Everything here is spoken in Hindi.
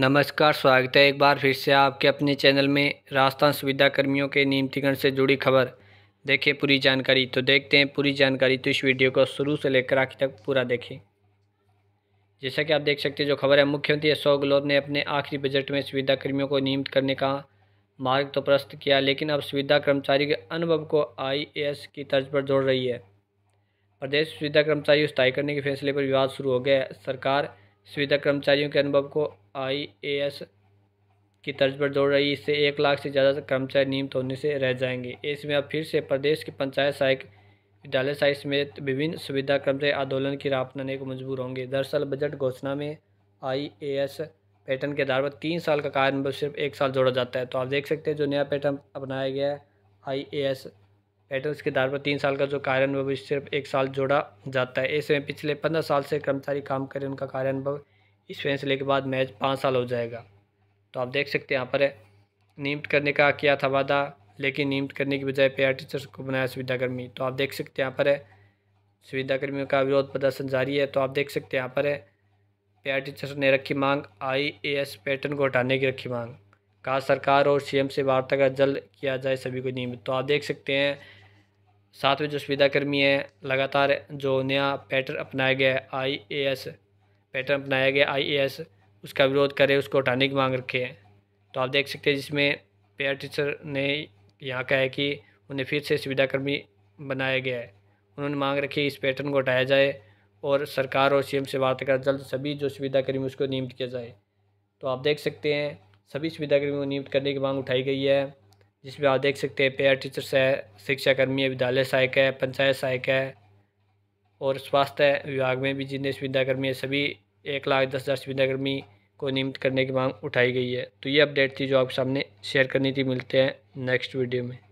नमस्कार स्वागत है एक बार फिर से आपके अपने चैनल में राजस्थान सुविधा कर्मियों के नियमतिकरण से जुड़ी खबर देखें पूरी जानकारी तो देखते हैं पूरी जानकारी तो इस वीडियो को शुरू से लेकर आखिर तक पूरा देखें जैसा कि आप देख सकते हैं जो खबर है मुख्यमंत्री अशोक गहलोत ने अपने आखिरी बजट में सुविधा कर्मियों को नियमित करने का मार्ग तो प्रस्त किया लेकिन अब सुविधा कर्मचारी के अनुभव को आई की तर्ज पर जोड़ रही है प्रदेश सुविधा कर्मचारी स्थायी करने के फैसले पर विवाद शुरू हो गया सरकार सुविधा कर्मचारियों के अनुभव को एस की तर्ज पर जोड़ रही इससे एक लाख से ज़्यादा कर्मचारी नियमित होने से रह जाएंगे इसमें अब फिर से प्रदेश की पंचायत सहायक विद्यालय सहायक समेत विभिन्न सुविधा कर्मचारी आंदोलन की राह अपनाने को मजबूर होंगे दरअसल बजट घोषणा में आई पैटर्न के आधार पर तीन साल का कार्य सिर्फ एक साल जोड़ा जाता है तो आप देख सकते हैं जो नया पैटर्न अपनाया गया है आई वेटर्न्स के आधार पर तीन साल का जो कार्यानुभव सिर्फ एक साल जोड़ा जाता है ऐसे में पिछले पंद्रह साल से कर्मचारी काम करें उनका कार्यानुभव इस फैसले के बाद मैच पाँच साल हो जाएगा तो आप देख सकते हैं यहाँ पर नियुक्त नियमित करने का किया था वादा लेकिन नियमित करने की बजाय पे टीचर्स को बनाया सुविधाकर्मी तो आप देख सकते हैं यहाँ पर है सुविधाकर्मियों का विरोध प्रदर्शन जारी है तो आप देख सकते हैं यहाँ पर है टीचर्स ने रखी मांग एस पैटर्न को हटाने की रखी मांग कहा सरकार और सीएम से वार्ता का जल्द किया जाए सभी को नियमित तो आप देख सकते हैं साथ में जो सुविधाकर्मी है लगातार जो नया पैटर्न अपनाया गया है आई ए एस पैटर्न अपनाया गया आई ए एस उसका विरोध करे उसको हटाने की मांग रखे हैं तो आप देख सकते हैं जिसमें पेयर टीचर ने यहाँ कहा है कि उन्हें फिर से सुविधाकर्मी बनाया गया है उन्होंने मांग रखी इस पैटर्न को हटाया जाए और सरकार और सीएम से बात कर जल्द सभी जो सुविधाकर्मी उसको नियमित किया जाए तो आप देख सकते हैं सभी सुविधाकर्मियों को नियुक्त करने की मांग उठाई गई है जिसमें आप देख सकते हैं पेयर टीचर्स है शिक्षाकर्मी है विद्यालय सहायक है पंचायत सहायक है और स्वास्थ्य विभाग में भी जितने सुविधाकर्मी है सभी एक लाख दस हज़ार सुविधाकर्मी को नियमित करने की मांग उठाई गई है तो ये अपडेट थी जो आपके सामने शेयर करनी थी मिलते हैं नेक्स्ट वीडियो में